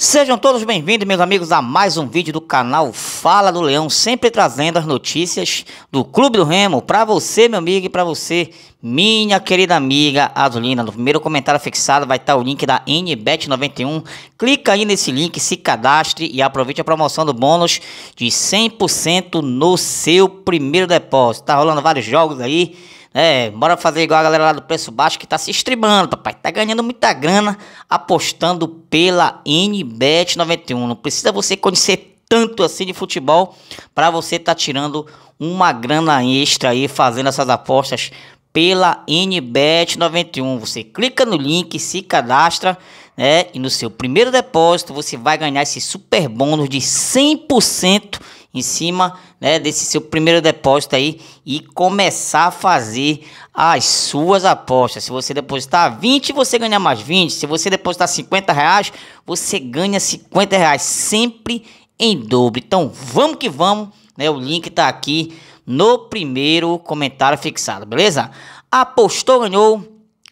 Sejam todos bem-vindos, meus amigos, a mais um vídeo do canal Fala do Leão, sempre trazendo as notícias do Clube do Remo para você, meu amigo, e para você, minha querida amiga Azulina. No primeiro comentário fixado vai estar tá o link da NBET91. Clica aí nesse link, se cadastre e aproveite a promoção do bônus de 100% no seu primeiro depósito. Tá rolando vários jogos aí é, bora fazer igual a galera lá do preço baixo que tá se estribando, papai. Tá ganhando muita grana apostando pela NBet91. Não precisa você conhecer tanto assim de futebol para você estar tá tirando uma grana extra aí fazendo essas apostas pela NBet91. Você clica no link, se cadastra, né? E no seu primeiro depósito você vai ganhar esse super bônus de 100% em cima né, desse seu primeiro depósito aí e começar a fazer as suas apostas. Se você depositar 20, você ganha mais 20. Se você depositar 50 reais, você ganha 50 reais, sempre em dobro. Então vamos que vamos, né? O link tá aqui no primeiro comentário fixado, beleza? Apostou, ganhou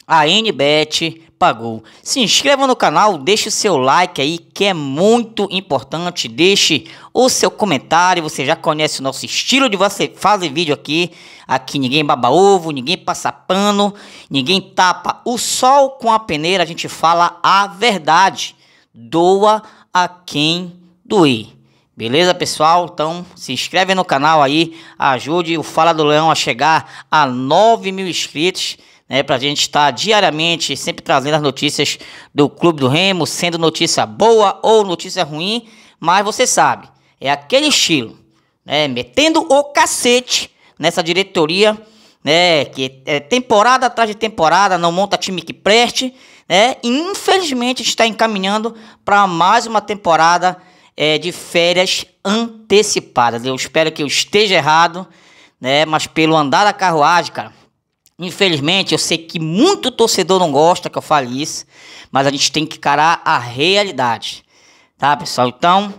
a NBet pagou. Se inscreva no canal, deixe o seu like aí que é muito importante. Deixe o seu comentário, você já conhece o nosso estilo de você fazer vídeo aqui. Aqui ninguém baba ovo, ninguém passa pano, ninguém tapa o sol com a peneira. A gente fala a verdade. Doa a quem doer. Beleza, pessoal? Então, se inscreve no canal aí, ajude o Fala do Leão a chegar a 9 mil inscritos né, para a gente estar tá diariamente sempre trazendo as notícias do Clube do Remo, sendo notícia boa ou notícia ruim, mas você sabe, é aquele estilo, né, metendo o cacete nessa diretoria, né, que é temporada atrás de temporada, não monta time que preste, né, e infelizmente está encaminhando para mais uma temporada é, de férias antecipadas. Eu espero que eu esteja errado, né, mas pelo andar da carruagem, cara, Infelizmente, eu sei que muito torcedor não gosta que eu fale isso, mas a gente tem que encarar a realidade, tá, pessoal? Então,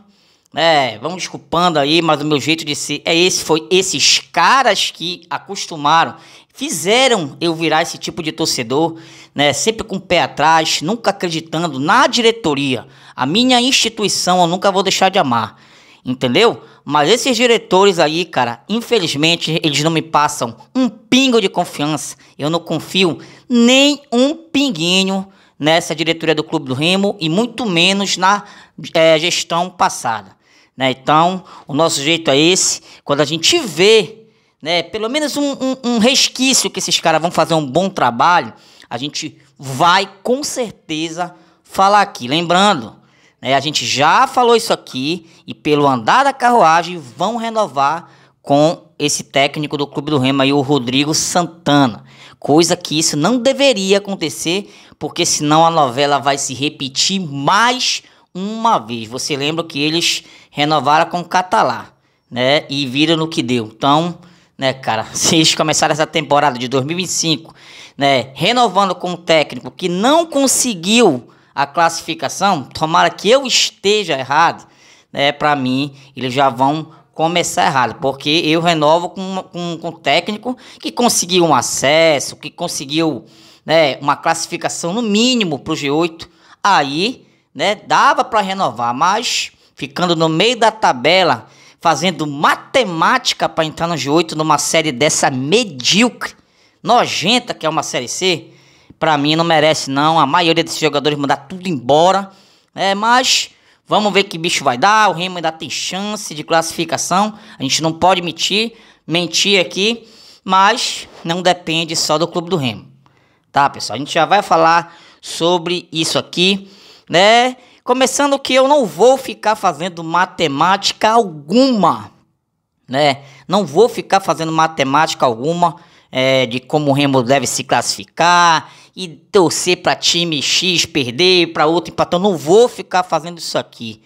é, vamos desculpando aí, mas o meu jeito de ser é esse, foi esses caras que acostumaram, fizeram eu virar esse tipo de torcedor, né, sempre com o pé atrás, nunca acreditando na diretoria, a minha instituição eu nunca vou deixar de amar, entendeu? Mas esses diretores aí, cara, infelizmente eles não me passam um pingo de confiança. Eu não confio nem um pinguinho nessa diretoria do Clube do Remo e muito menos na é, gestão passada. Né? Então, o nosso jeito é esse. Quando a gente vê né, pelo menos um, um, um resquício que esses caras vão fazer um bom trabalho, a gente vai com certeza falar aqui. Lembrando né? A gente já falou isso aqui e pelo andar da carruagem vão renovar com esse técnico do Clube do Remo aí, o Rodrigo Santana. Coisa que isso não deveria acontecer, porque senão a novela vai se repetir mais uma vez. Você lembra que eles renovaram com o Catalá, né? E viram no que deu. Então, né, cara, se eles começaram essa temporada de 2025, né, renovando com um técnico que não conseguiu a classificação, tomara que eu esteja errado, né, para mim, eles já vão começar errado, porque eu renovo com, com, com um técnico que conseguiu um acesso, que conseguiu né, uma classificação no mínimo para o G8, aí né, dava para renovar, mas ficando no meio da tabela, fazendo matemática para entrar no G8 numa série dessa medíocre, nojenta que é uma série C, para mim não merece não. A maioria desses jogadores mandar tudo embora. É, mas vamos ver que bicho vai dar. O Remo ainda tem chance de classificação. A gente não pode mentir, mentir aqui, mas não depende só do clube do Remo. Tá, pessoal? A gente já vai falar sobre isso aqui, né? Começando que eu não vou ficar fazendo matemática alguma, né? Não vou ficar fazendo matemática alguma é, de como o Remo deve se classificar, e torcer para time X perder, para outro empatar. Eu não vou ficar fazendo isso aqui.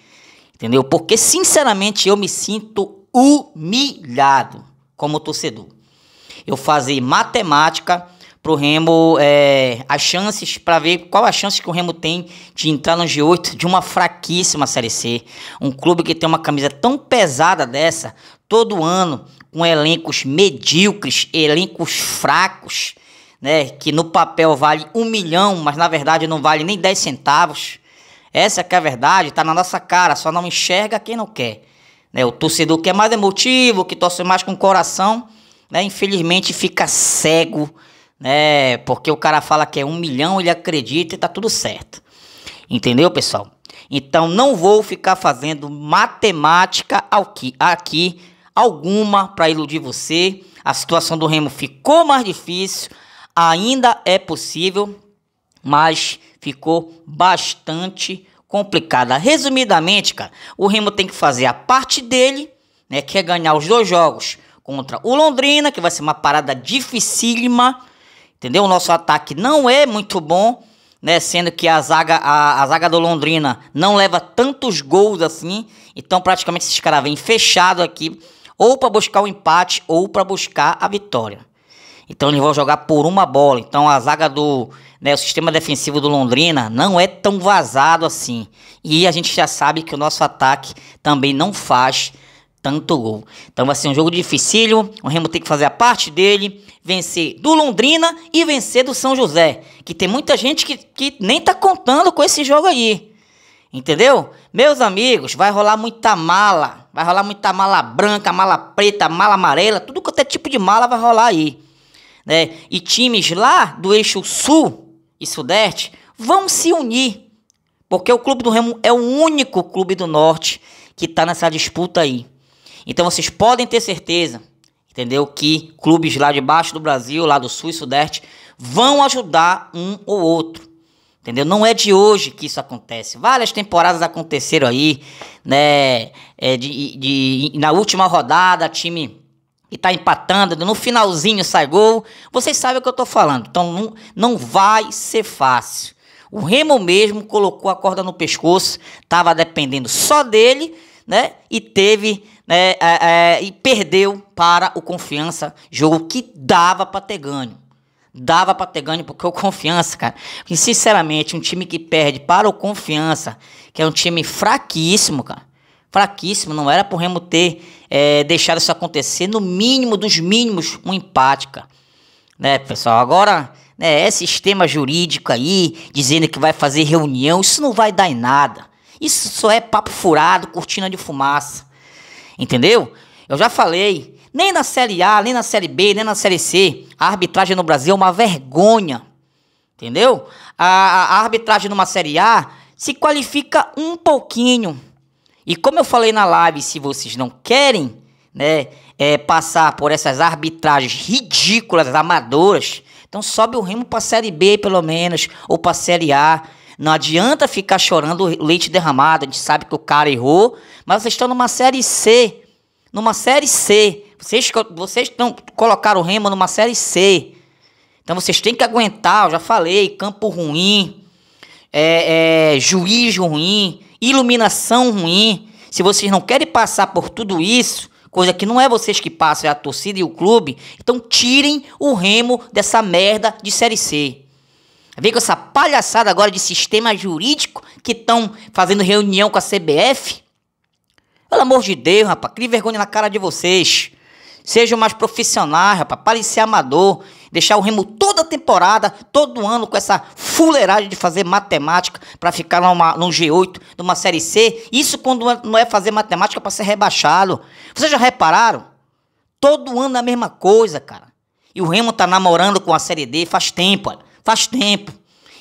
Entendeu? Porque, sinceramente, eu me sinto humilhado como torcedor. Eu fazer matemática pro Remo, é, as chances, para ver qual a chance que o Remo tem de entrar no G8 de uma fraquíssima Série C. Um clube que tem uma camisa tão pesada dessa, todo ano, com elencos medíocres, elencos fracos, né, que no papel vale um milhão, mas na verdade não vale nem 10 centavos. Essa que é a verdade, está na nossa cara, só não enxerga quem não quer. Né, o torcedor que é mais emotivo, que torce mais com o coração, né, infelizmente fica cego, né, porque o cara fala que é um milhão, ele acredita e está tudo certo. Entendeu, pessoal? Então não vou ficar fazendo matemática aqui, aqui alguma para iludir você. A situação do Remo ficou mais difícil, ainda é possível, mas ficou bastante complicada. Resumidamente, cara, o Remo tem que fazer a parte dele, né, que é ganhar os dois jogos contra o Londrina, que vai ser uma parada dificílima, entendeu? O nosso ataque não é muito bom, né, sendo que a zaga, a, a zaga do Londrina não leva tantos gols assim, então praticamente esses caras vêm fechado aqui, ou para buscar o empate, ou para buscar a vitória. Então eles vão jogar por uma bola. Então a zaga do. Né, o sistema defensivo do Londrina não é tão vazado assim. E a gente já sabe que o nosso ataque também não faz tanto gol. Então vai ser um jogo dificílio. O Remo tem que fazer a parte dele, vencer do Londrina e vencer do São José. Que tem muita gente que, que nem tá contando com esse jogo aí. Entendeu? Meus amigos, vai rolar muita mala. Vai rolar muita mala branca, mala preta, mala amarela, tudo quanto é tipo de mala vai rolar aí né, e times lá do eixo sul e sudeste vão se unir, porque o Clube do Remo é o único clube do norte que está nessa disputa aí. Então vocês podem ter certeza, entendeu, que clubes lá de baixo do Brasil, lá do sul e sudeste, vão ajudar um ou outro. Entendeu? Não é de hoje que isso acontece. Várias temporadas aconteceram aí, né? É de, de, na última rodada, time e tá empatando, no finalzinho sai gol. Vocês sabem o que eu tô falando. Então não, não vai ser fácil. O Remo mesmo colocou a corda no pescoço, tava dependendo só dele, né? E teve né, é, é, e perdeu para o Confiança, jogo que dava para ter ganho. Dava para ter ganho porque o Confiança, cara. E sinceramente, um time que perde para o Confiança, que é um time fraquíssimo, cara fraquíssimo. Não era para o Remo ter é, deixado isso acontecer. No mínimo dos mínimos, um empática Né, pessoal? Agora, né, esse é sistema jurídico aí, dizendo que vai fazer reunião. Isso não vai dar em nada. Isso só é papo furado, cortina de fumaça. Entendeu? Eu já falei. Nem na Série A, nem na Série B, nem na Série C. A arbitragem no Brasil é uma vergonha. Entendeu? a, a arbitragem numa Série A se qualifica um pouquinho e como eu falei na live, se vocês não querem né, é, passar por essas arbitragens ridículas, amadoras, então sobe o remo para Série B pelo menos, ou para Série A. Não adianta ficar chorando leite derramado, a gente sabe que o cara errou, mas vocês estão numa Série C, numa Série C. Vocês, vocês estão, colocaram o remo numa Série C. Então vocês têm que aguentar, eu já falei, campo ruim, é, é, juiz ruim, iluminação ruim, se vocês não querem passar por tudo isso, coisa que não é vocês que passam, é a torcida e o clube, então tirem o remo dessa merda de Série C. Vem com essa palhaçada agora de sistema jurídico que estão fazendo reunião com a CBF. Pelo amor de Deus, rapaz, crie vergonha na cara de vocês. Sejam mais profissionais, rapaz, pare de ser amador. Deixar o Remo toda temporada, todo ano, com essa fuleiragem de fazer matemática para ficar numa, num G8, numa Série C. Isso quando é, não é fazer matemática para ser rebaixado. Vocês já repararam? Todo ano é a mesma coisa, cara. E o Remo tá namorando com a Série D faz tempo, olha. Faz tempo.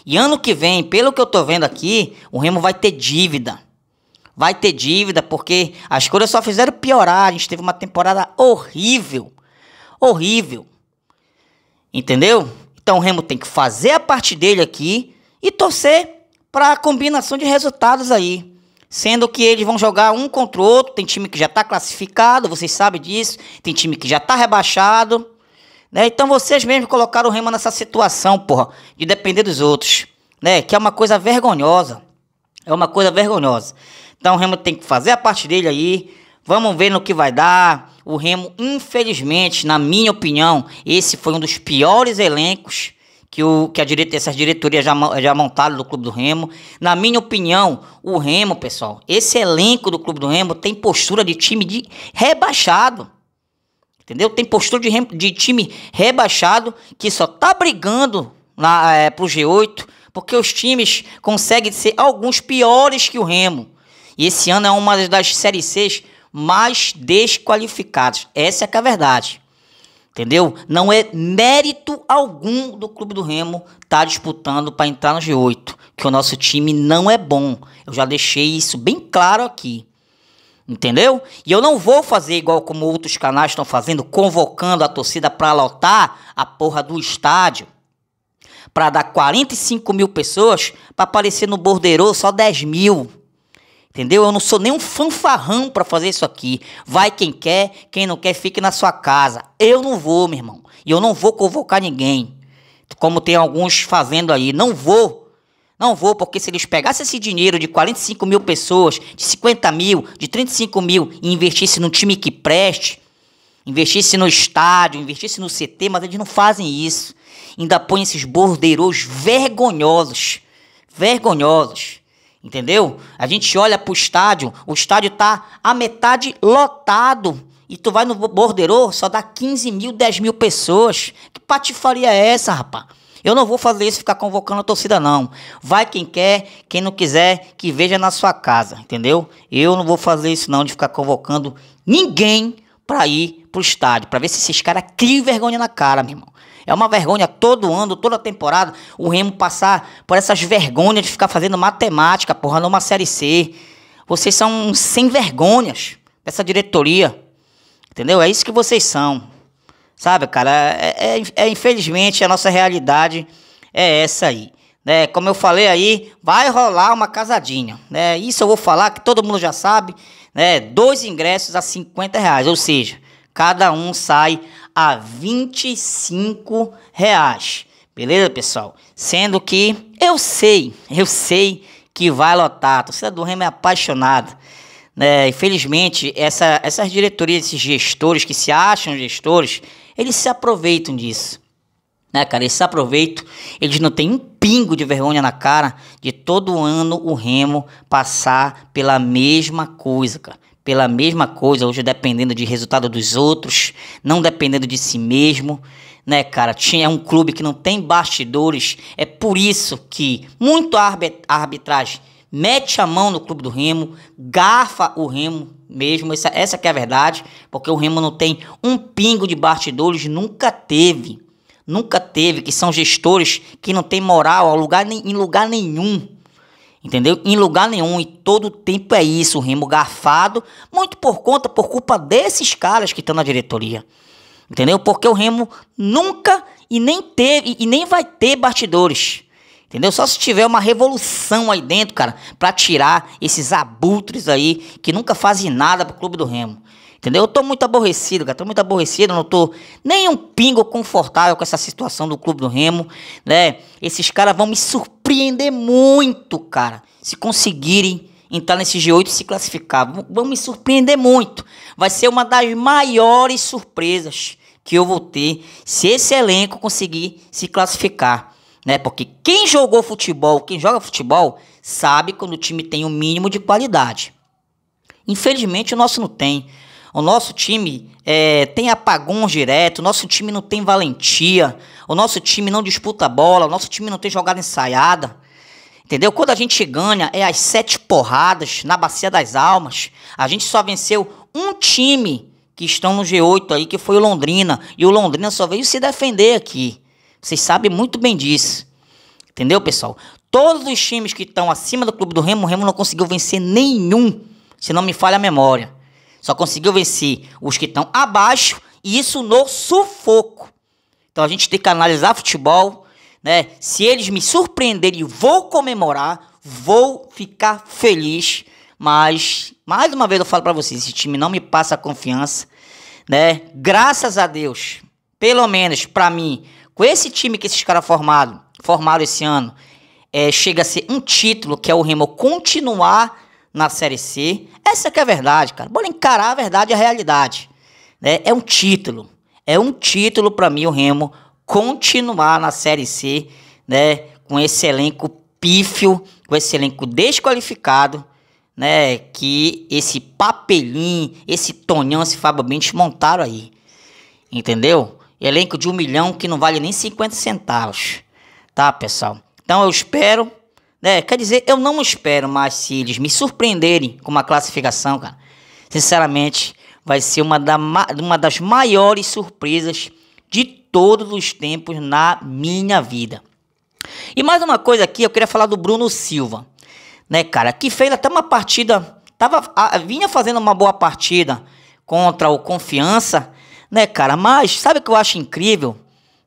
E ano que vem, pelo que eu tô vendo aqui, o Remo vai ter dívida. Vai ter dívida porque as coisas só fizeram piorar. A gente teve uma temporada horrível. Horrível. Entendeu? Então o Remo tem que fazer a parte dele aqui e torcer para a combinação de resultados aí. Sendo que eles vão jogar um contra o outro, tem time que já está classificado, vocês sabem disso, tem time que já está rebaixado. Né? Então vocês mesmos colocaram o Remo nessa situação, porra, de depender dos outros. Né? Que é uma coisa vergonhosa. É uma coisa vergonhosa. Então o Remo tem que fazer a parte dele aí, Vamos ver no que vai dar. O Remo, infelizmente, na minha opinião, esse foi um dos piores elencos que, o, que a direita, essas diretorias já, já montaram do Clube do Remo. Na minha opinião, o Remo, pessoal, esse elenco do Clube do Remo tem postura de time de rebaixado. Entendeu? Tem postura de, de time rebaixado que só tá brigando na, é, pro G8 porque os times conseguem ser alguns piores que o Remo. E esse ano é uma das séries Cs mais desqualificados. Essa é que é a verdade. Entendeu? Não é mérito algum do Clube do Remo estar tá disputando para entrar no G8, que o nosso time não é bom. Eu já deixei isso bem claro aqui. Entendeu? E eu não vou fazer igual como outros canais estão fazendo, convocando a torcida para lotar a porra do estádio. Para dar 45 mil pessoas, para aparecer no borderô só 10 mil. Entendeu? Eu não sou nem um fanfarrão para fazer isso aqui. Vai quem quer, quem não quer, fique na sua casa. Eu não vou, meu irmão. E eu não vou convocar ninguém. Como tem alguns fazendo aí. Não vou. Não vou, porque se eles pegassem esse dinheiro de 45 mil pessoas, de 50 mil, de 35 mil e investissem num time que preste, investissem no estádio, investissem no CT, mas eles não fazem isso. Ainda põem esses bordeiros vergonhosos. Vergonhosos. Entendeu? A gente olha pro estádio, o estádio tá a metade lotado. E tu vai no borderô, só dá 15 mil, 10 mil pessoas. Que patifaria é essa, rapaz? Eu não vou fazer isso, ficar convocando a torcida, não. Vai quem quer, quem não quiser, que veja na sua casa, entendeu? Eu não vou fazer isso, não, de ficar convocando ninguém pra ir pro estádio, pra ver se esses caras criam vergonha na cara, meu irmão. É uma vergonha todo ano, toda temporada, o Remo passar por essas vergonhas de ficar fazendo matemática, porra, numa Série C. Vocês são sem vergonhas dessa diretoria. Entendeu? É isso que vocês são. Sabe, cara? É, é, é infelizmente a nossa realidade é essa aí. Né? Como eu falei aí, vai rolar uma casadinha. Né? Isso eu vou falar que todo mundo já sabe. Né? Dois ingressos a 50 reais. Ou seja, cada um sai a 25 reais. Beleza, pessoal? Sendo que eu sei, eu sei que vai lotar. A torcida do Remo é apaixonada. Né? Infelizmente, essa, essas diretorias, esses gestores que se acham gestores, eles se aproveitam disso. Né, cara? Eles se aproveitam, eles não têm um pingo de vergonha na cara de todo ano o Remo passar pela mesma coisa, cara pela mesma coisa, hoje dependendo de resultado dos outros, não dependendo de si mesmo, né, cara? Tinha um clube que não tem bastidores, é por isso que muito arbitragem mete a mão no clube do Remo, garfa o Remo mesmo, essa, essa que é a verdade, porque o Remo não tem um pingo de bastidores, nunca teve, nunca teve, que são gestores que não tem moral lugar, em lugar nenhum Entendeu? Em lugar nenhum e todo tempo é isso, o Remo garfado, muito por conta, por culpa desses caras que estão na diretoria. Entendeu? Porque o Remo nunca e nem teve e nem vai ter bastidores. Entendeu? Só se tiver uma revolução aí dentro, cara, para tirar esses abutres aí que nunca fazem nada pro clube do Remo. Entendeu? Eu tô muito aborrecido, cara. Tô muito aborrecido. Não tô nem um pingo confortável com essa situação do Clube do Remo, né? Esses caras vão me surpreender muito, cara. Se conseguirem entrar nesse G8 e se classificar, vão me surpreender muito. Vai ser uma das maiores surpresas que eu vou ter se esse elenco conseguir se classificar. Né? Porque quem jogou futebol, quem joga futebol, sabe quando o time tem o um mínimo de qualidade. Infelizmente o nosso não tem. O nosso time é, tem apagões direto, o nosso time não tem valentia, o nosso time não disputa bola, o nosso time não tem jogada ensaiada. Entendeu? Quando a gente ganha é as sete porradas na Bacia das Almas. A gente só venceu um time que estão no G8 aí, que foi o Londrina. E o Londrina só veio se defender aqui. Vocês sabem muito bem disso. Entendeu, pessoal? Todos os times que estão acima do Clube do Remo, o Remo não conseguiu vencer nenhum, se não me falha a memória. Só conseguiu vencer os que estão abaixo e isso no sufoco. Então a gente tem que analisar futebol, né? Se eles me surpreenderem, vou comemorar, vou ficar feliz, mas mais uma vez eu falo para vocês, esse time não me passa confiança, né? Graças a Deus, pelo menos para mim, com esse time que esses caras formaram, formaram esse ano, é, chega a ser um título que é o Remo continuar na Série C. Essa que é a verdade, cara. Bora encarar a verdade e a realidade. Né? É um título. É um título para mim o Remo continuar na Série C, né? Com esse elenco pífio, com esse elenco desqualificado, né? Que esse papelinho, esse Tonhão, esse Fábio Bentes montaram aí. Entendeu? Elenco de um milhão que não vale nem 50 centavos. Tá, pessoal? Então eu espero né? Quer dizer, eu não espero mais se eles me surpreenderem com uma classificação, cara. Sinceramente, vai ser uma, da, uma das maiores surpresas de todos os tempos na minha vida. E mais uma coisa aqui, eu queria falar do Bruno Silva, né, cara, que fez até uma partida, tava, vinha fazendo uma boa partida contra o Confiança, né, cara, mas sabe o que eu acho incrível,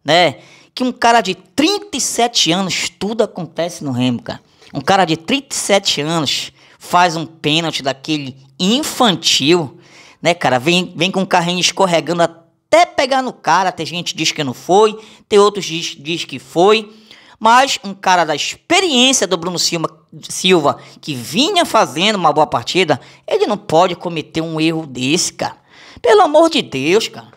né? que um cara de 37 anos, tudo acontece no Remo, cara. Um cara de 37 anos faz um pênalti daquele infantil, né, cara? Vem, vem com o carrinho escorregando até pegar no cara. Tem gente que diz que não foi, tem outros que diz, diz que foi. Mas um cara da experiência do Bruno Silva, Silva, que vinha fazendo uma boa partida, ele não pode cometer um erro desse, cara. Pelo amor de Deus, cara.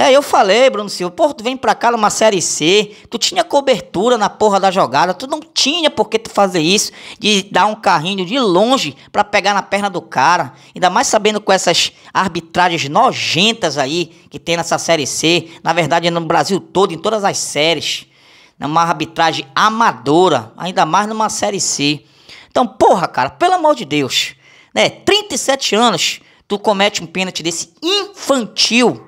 É, eu falei, Bruno Silva, porra, tu vem pra cá numa Série C, tu tinha cobertura na porra da jogada, tu não tinha por que tu fazer isso, de dar um carrinho de longe para pegar na perna do cara, ainda mais sabendo com essas arbitragens nojentas aí que tem nessa Série C, na verdade no Brasil todo, em todas as séries, numa arbitragem amadora, ainda mais numa Série C. Então, porra, cara, pelo amor de Deus, né, 37 anos, tu comete um pênalti desse infantil,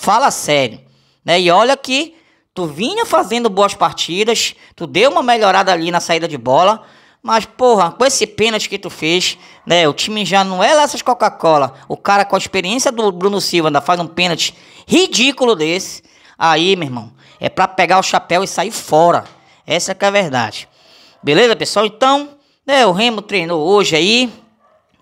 Fala sério. Né? E olha que tu vinha fazendo boas partidas, tu deu uma melhorada ali na saída de bola, mas, porra, com esse pênalti que tu fez, né? O time já não é lá essas Coca-Cola. O cara com a experiência do Bruno Silva ainda faz um pênalti ridículo desse. Aí, meu irmão, é pra pegar o chapéu e sair fora. Essa que é a verdade. Beleza, pessoal? Então, né, o Remo treinou hoje aí.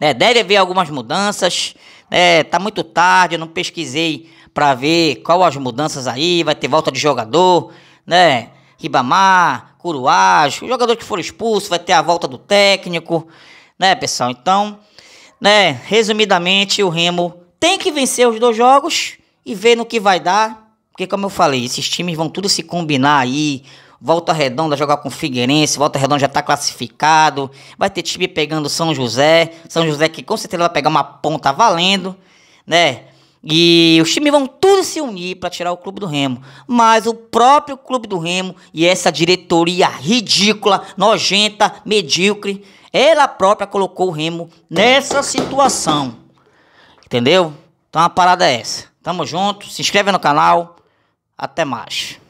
Né, deve haver algumas mudanças. Né, tá muito tarde, eu não pesquisei para ver qual as mudanças aí, vai ter volta de jogador, né? Ribamar, curuage jogador que for expulso vai ter a volta do técnico, né, pessoal? Então, né, resumidamente, o Remo tem que vencer os dois jogos e ver no que vai dar, porque como eu falei, esses times vão tudo se combinar aí. Volta Redonda jogar com Figueirense, Volta Redonda já está classificado. Vai ter time pegando São José, São José que com certeza vai pegar uma ponta valendo, né? E os times vão tudo se unir para tirar o clube do Remo. Mas o próprio clube do Remo e essa diretoria ridícula, nojenta, medíocre, ela própria colocou o Remo nessa situação. Entendeu? Então a parada é essa. Tamo junto, se inscreve no canal. Até mais.